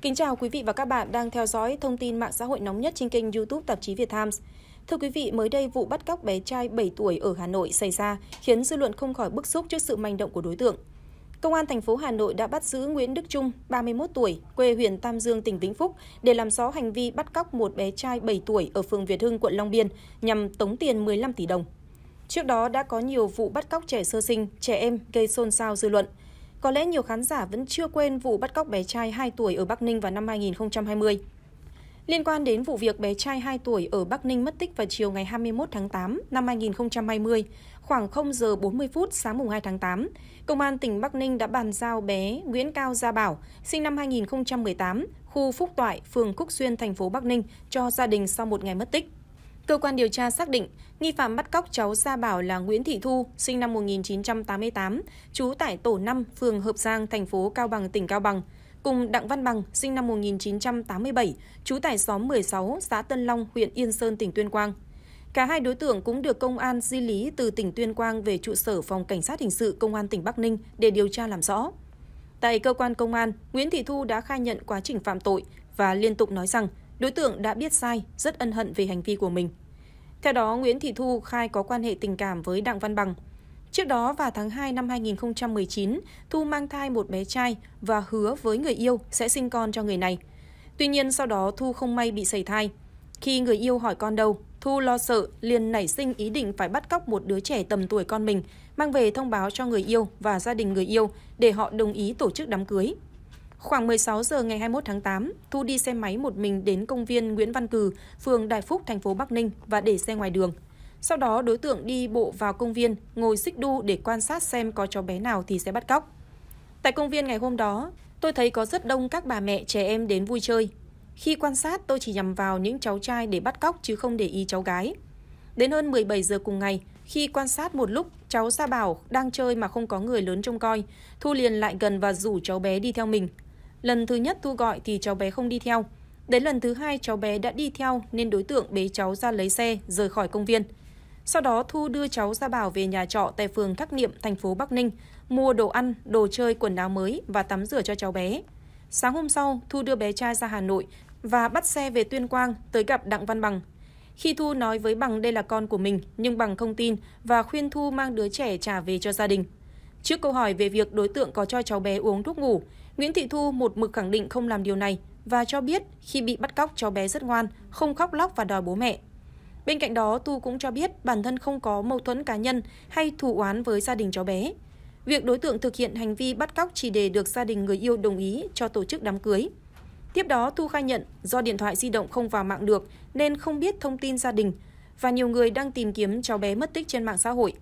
Kính chào quý vị và các bạn đang theo dõi thông tin mạng xã hội nóng nhất trên kênh YouTube tạp chí Việt Times. Thưa quý vị, mới đây vụ bắt cóc bé trai 7 tuổi ở Hà Nội xảy ra khiến dư luận không khỏi bức xúc trước sự manh động của đối tượng. Công an thành phố Hà Nội đã bắt giữ Nguyễn Đức Trung, 31 tuổi, quê huyện Tam Dương, tỉnh Vĩnh Phúc để làm rõ hành vi bắt cóc một bé trai 7 tuổi ở phường Việt Hưng, quận Long Biên nhằm tống tiền 15 tỷ đồng. Trước đó đã có nhiều vụ bắt cóc trẻ sơ sinh, trẻ em gây xôn xao dư luận – có lẽ nhiều khán giả vẫn chưa quên vụ bắt cóc bé trai 2 tuổi ở Bắc Ninh vào năm 2020. Liên quan đến vụ việc bé trai 2 tuổi ở Bắc Ninh mất tích vào chiều ngày 21 tháng 8 năm 2020, khoảng 0 giờ 40 phút sáng mùng 2 tháng 8, Công an tỉnh Bắc Ninh đã bàn giao bé Nguyễn Cao Gia Bảo, sinh năm 2018, khu Phúc Toại, phường Cúc Xuyên, thành phố Bắc Ninh cho gia đình sau một ngày mất tích. Cơ quan điều tra xác định, nghi phạm bắt cóc cháu Gia Bảo là Nguyễn Thị Thu, sinh năm 1988, trú tại tổ 5, phường Hợp Giang, thành phố Cao Bằng, tỉnh Cao Bằng, cùng Đặng Văn Bằng, sinh năm 1987, trú tại xóm 16, xã Tân Long, huyện Yên Sơn, tỉnh Tuyên Quang. Cả hai đối tượng cũng được công an di lý từ tỉnh Tuyên Quang về trụ sở phòng cảnh sát hình sự công an tỉnh Bắc Ninh để điều tra làm rõ. Tại cơ quan công an, Nguyễn Thị Thu đã khai nhận quá trình phạm tội và liên tục nói rằng Đối tượng đã biết sai, rất ân hận về hành vi của mình. Theo đó, Nguyễn Thị Thu khai có quan hệ tình cảm với Đặng Văn Bằng. Trước đó vào tháng 2 năm 2019, Thu mang thai một bé trai và hứa với người yêu sẽ sinh con cho người này. Tuy nhiên sau đó Thu không may bị sẩy thai. Khi người yêu hỏi con đâu, Thu lo sợ liền nảy sinh ý định phải bắt cóc một đứa trẻ tầm tuổi con mình, mang về thông báo cho người yêu và gia đình người yêu để họ đồng ý tổ chức đám cưới. Khoảng 16 giờ ngày 21 tháng 8, Thu đi xe máy một mình đến công viên Nguyễn Văn Cừ, phường Đại Phúc, thành phố Bắc Ninh và để xe ngoài đường. Sau đó đối tượng đi bộ vào công viên, ngồi xích đu để quan sát xem có cháu bé nào thì sẽ bắt cóc. Tại công viên ngày hôm đó, tôi thấy có rất đông các bà mẹ trẻ em đến vui chơi. Khi quan sát tôi chỉ nhằm vào những cháu trai để bắt cóc chứ không để ý cháu gái. Đến hơn 17 giờ cùng ngày, khi quan sát một lúc, cháu Sa Bảo đang chơi mà không có người lớn trông coi, Thu liền lại gần và rủ cháu bé đi theo mình, Lần thứ nhất Thu gọi thì cháu bé không đi theo. Đến lần thứ hai cháu bé đã đi theo nên đối tượng bế cháu ra lấy xe, rời khỏi công viên. Sau đó Thu đưa cháu ra bảo về nhà trọ tại phường khắc Niệm, thành phố Bắc Ninh, mua đồ ăn, đồ chơi, quần áo mới và tắm rửa cho cháu bé. Sáng hôm sau, Thu đưa bé trai ra Hà Nội và bắt xe về Tuyên Quang tới gặp Đặng Văn Bằng. Khi Thu nói với Bằng đây là con của mình, nhưng Bằng không tin và khuyên Thu mang đứa trẻ trả về cho gia đình. Trước câu hỏi về việc đối tượng có cho cháu bé uống thuốc ngủ, Nguyễn Thị Thu một mực khẳng định không làm điều này và cho biết khi bị bắt cóc cháu bé rất ngoan, không khóc lóc và đòi bố mẹ. Bên cạnh đó, Tu cũng cho biết bản thân không có mâu thuẫn cá nhân hay thù oán với gia đình cháu bé. Việc đối tượng thực hiện hành vi bắt cóc chỉ để được gia đình người yêu đồng ý cho tổ chức đám cưới. Tiếp đó, Thu khai nhận do điện thoại di động không vào mạng được nên không biết thông tin gia đình và nhiều người đang tìm kiếm cháu bé mất tích trên mạng xã hội.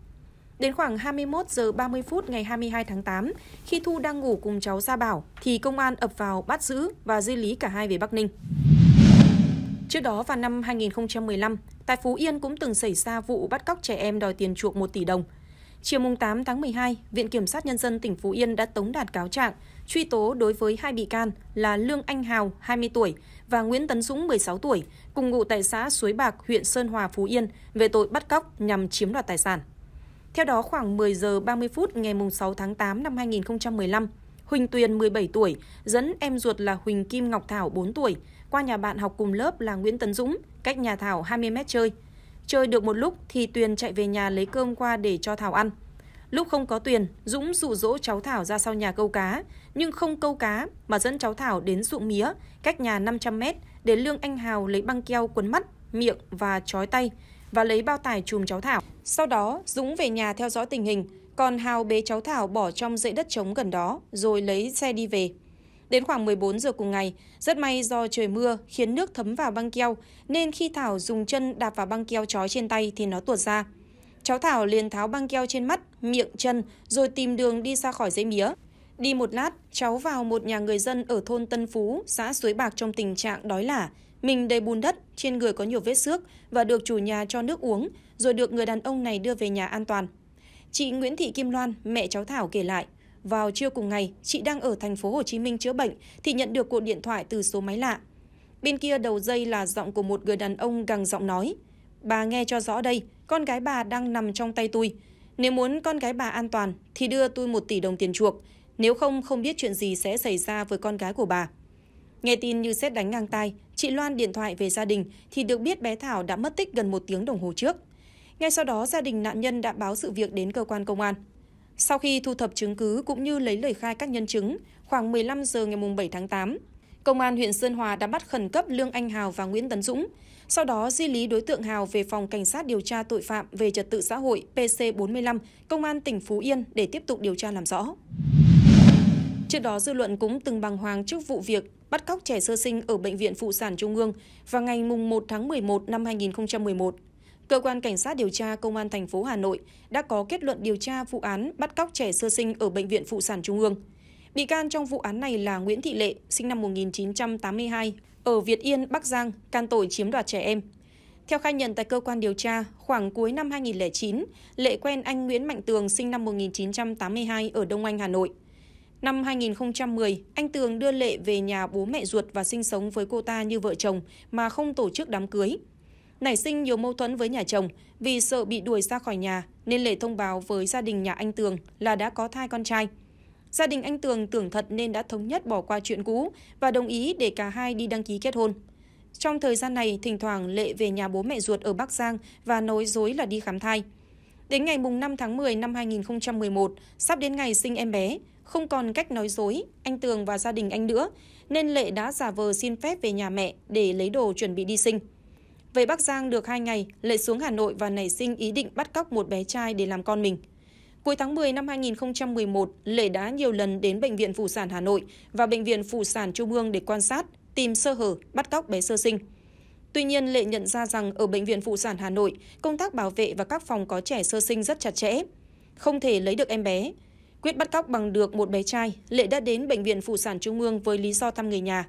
Đến khoảng 21 giờ 30 phút ngày 22 tháng 8, khi Thu đang ngủ cùng cháu Gia Bảo, thì công an ập vào bắt giữ và di lý cả hai về Bắc Ninh. Trước đó vào năm 2015, tại Phú Yên cũng từng xảy ra vụ bắt cóc trẻ em đòi tiền chuộc 1 tỷ đồng. Chiều mùng 8 tháng 12, Viện Kiểm sát Nhân dân tỉnh Phú Yên đã tống đạt cáo trạng, truy tố đối với hai bị can là Lương Anh Hào, 20 tuổi, và Nguyễn Tấn Dũng, 16 tuổi, cùng ngụ tại xã Suối Bạc, huyện Sơn Hòa, Phú Yên, về tội bắt cóc nhằm chiếm đoạt tài sản. Theo đó, khoảng 10 giờ 30 phút ngày 6 tháng 8 năm 2015, Huỳnh Tuyền 17 tuổi dẫn em ruột là Huỳnh Kim Ngọc Thảo 4 tuổi qua nhà bạn học cùng lớp là Nguyễn Tấn Dũng, cách nhà Thảo 20 mét chơi. Chơi được một lúc thì Tuyền chạy về nhà lấy cơm qua để cho Thảo ăn. Lúc không có Tuyền, Dũng dụ dỗ cháu Thảo ra sau nhà câu cá, nhưng không câu cá mà dẫn cháu Thảo đến ruộng mía, cách nhà 500 mét, để Lương Anh Hào lấy băng keo quấn mắt, miệng và trói tay, và lấy bao tải chùm cháu Thảo. Sau đó, Dũng về nhà theo dõi tình hình, còn Hào bế cháu Thảo bỏ trong dãy đất trống gần đó rồi lấy xe đi về. Đến khoảng 14 giờ cùng ngày, rất may do trời mưa khiến nước thấm vào băng keo, nên khi Thảo dùng chân đạp vào băng keo trói trên tay thì nó tuột ra. Cháu Thảo liền tháo băng keo trên mắt, miệng, chân rồi tìm đường đi ra khỏi dãy mía. Đi một lát, cháu vào một nhà người dân ở thôn Tân Phú, xã Suối Bạc trong tình trạng đói lả, mình đầy bùn đất, trên người có nhiều vết xước và được chủ nhà cho nước uống, rồi được người đàn ông này đưa về nhà an toàn. Chị Nguyễn Thị Kim Loan, mẹ cháu Thảo kể lại, vào trưa cùng ngày, chị đang ở thành phố Hồ Chí Minh chữa bệnh thì nhận được cuộc điện thoại từ số máy lạ. Bên kia đầu dây là giọng của một người đàn ông gằn giọng nói: "Bà nghe cho rõ đây, con gái bà đang nằm trong tay tôi. Nếu muốn con gái bà an toàn thì đưa tôi một tỷ đồng tiền chuộc, nếu không không biết chuyện gì sẽ xảy ra với con gái của bà." Nghe tin như xét đánh ngang tai, chị Loan điện thoại về gia đình thì được biết bé Thảo đã mất tích gần một tiếng đồng hồ trước. Ngay sau đó, gia đình nạn nhân đã báo sự việc đến cơ quan công an. Sau khi thu thập chứng cứ cũng như lấy lời khai các nhân chứng, khoảng 15 giờ ngày 7 tháng 8, Công an huyện Sơn Hòa đã bắt khẩn cấp Lương Anh Hào và Nguyễn Tấn Dũng. Sau đó di lý đối tượng Hào về phòng cảnh sát điều tra tội phạm về trật tự xã hội PC45, Công an tỉnh Phú Yên để tiếp tục điều tra làm rõ. Trước đó, dư luận cũng từng bàng hoàng trước vụ việc bắt cóc trẻ sơ sinh ở Bệnh viện Phụ sản Trung ương vào ngày mùng 1 tháng 11 năm 2011. Cơ quan Cảnh sát điều tra Công an thành phố Hà Nội đã có kết luận điều tra vụ án bắt cóc trẻ sơ sinh ở Bệnh viện Phụ sản Trung ương. Bị can trong vụ án này là Nguyễn Thị Lệ, sinh năm 1982, ở Việt Yên, Bắc Giang, can tội chiếm đoạt trẻ em. Theo khai nhận tại cơ quan điều tra, khoảng cuối năm 2009, Lệ quen anh Nguyễn Mạnh Tường sinh năm 1982 ở Đông Anh, Hà Nội. Năm 2010, anh Tường đưa Lệ về nhà bố mẹ ruột và sinh sống với cô ta như vợ chồng mà không tổ chức đám cưới. Nảy sinh nhiều mâu thuẫn với nhà chồng vì sợ bị đuổi ra khỏi nhà nên Lệ thông báo với gia đình nhà anh Tường là đã có thai con trai. Gia đình anh Tường tưởng thật nên đã thống nhất bỏ qua chuyện cũ và đồng ý để cả hai đi đăng ký kết hôn. Trong thời gian này, thỉnh thoảng Lệ về nhà bố mẹ ruột ở Bắc Giang và nói dối là đi khám thai. Đến ngày 5 tháng 10 năm 2011, sắp đến ngày sinh em bé, không còn cách nói dối, anh Tường và gia đình anh nữa, nên Lệ đã giả vờ xin phép về nhà mẹ để lấy đồ chuẩn bị đi sinh. Về Bắc Giang được hai ngày, Lệ xuống Hà Nội và nảy sinh ý định bắt cóc một bé trai để làm con mình. Cuối tháng 10 năm 2011, Lệ đã nhiều lần đến Bệnh viện Phụ sản Hà Nội và Bệnh viện Phụ sản Trung ương để quan sát, tìm sơ hở, bắt cóc bé sơ sinh. Tuy nhiên, Lệ nhận ra rằng ở Bệnh viện Phụ sản Hà Nội, công tác bảo vệ và các phòng có trẻ sơ sinh rất chặt chẽ. Không thể lấy được em bé, quyết bắt cóc bằng được một bé trai, Lệ đã đến Bệnh viện Phụ sản Trung ương với lý do thăm người nhà.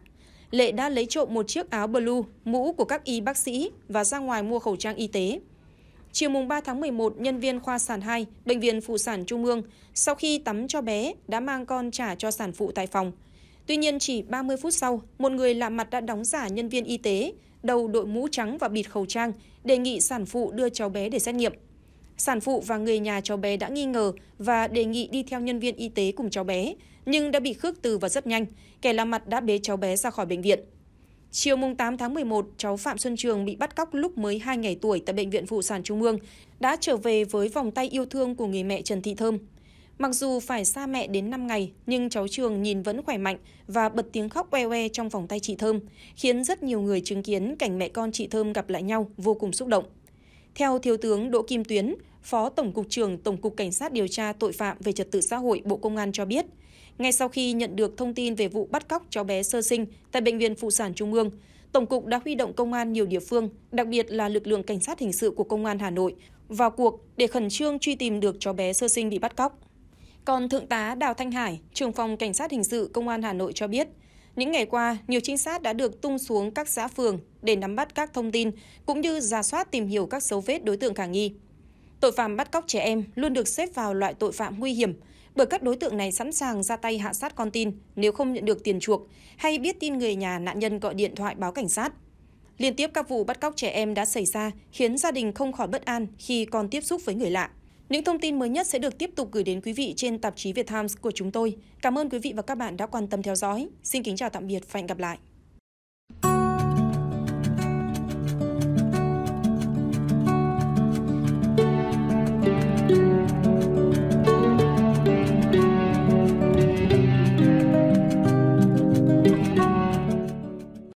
Lệ đã lấy trộm một chiếc áo blue, mũ của các y bác sĩ và ra ngoài mua khẩu trang y tế. Chiều mùng 3 tháng 11, nhân viên khoa sản 2, Bệnh viện Phụ sản Trung ương, sau khi tắm cho bé, đã mang con trả cho sản phụ tại phòng. Tuy nhiên, chỉ 30 phút sau, một người lạ mặt đã đóng giả nhân viên y tế, đầu đội mũ trắng và bịt khẩu trang, đề nghị sản phụ đưa cháu bé để xét nghiệm sản phụ và người nhà cháu bé đã nghi ngờ và đề nghị đi theo nhân viên y tế cùng cháu bé, nhưng đã bị khước từ và rất nhanh, kẻ làm mặt đã bế cháu bé ra khỏi bệnh viện. Chiều mùng 8 tháng 11, cháu Phạm Xuân Trường bị bắt cóc lúc mới 2 ngày tuổi tại Bệnh viện Phụ sản Trung ương, đã trở về với vòng tay yêu thương của người mẹ Trần Thị Thơm. Mặc dù phải xa mẹ đến 5 ngày, nhưng cháu Trường nhìn vẫn khỏe mạnh và bật tiếng khóc oe oe trong vòng tay chị Thơm, khiến rất nhiều người chứng kiến cảnh mẹ con chị Thơm gặp lại nhau vô cùng xúc động. Theo Thiếu tướng Đỗ Kim Tuyến, Phó Tổng cục trưởng Tổng cục Cảnh sát điều tra tội phạm về trật tự xã hội Bộ Công an cho biết, ngay sau khi nhận được thông tin về vụ bắt cóc cháu bé sơ sinh tại Bệnh viện Phụ sản Trung ương, Tổng cục đã huy động công an nhiều địa phương, đặc biệt là lực lượng cảnh sát hình sự của Công an Hà Nội, vào cuộc để khẩn trương truy tìm được cháu bé sơ sinh bị bắt cóc. Còn Thượng tá Đào Thanh Hải, trưởng phòng Cảnh sát hình sự Công an Hà Nội cho biết, những ngày qua, nhiều trinh sát đã được tung xuống các xã phường để nắm bắt các thông tin cũng như ra soát tìm hiểu các dấu vết đối tượng khả nghi. Tội phạm bắt cóc trẻ em luôn được xếp vào loại tội phạm nguy hiểm bởi các đối tượng này sẵn sàng ra tay hạ sát con tin nếu không nhận được tiền chuộc hay biết tin người nhà nạn nhân gọi điện thoại báo cảnh sát. Liên tiếp các vụ bắt cóc trẻ em đã xảy ra khiến gia đình không khỏi bất an khi còn tiếp xúc với người lạ. Những thông tin mới nhất sẽ được tiếp tục gửi đến quý vị trên tạp chí Việt Times của chúng tôi. Cảm ơn quý vị và các bạn đã quan tâm theo dõi. Xin kính chào tạm biệt và hẹn gặp lại.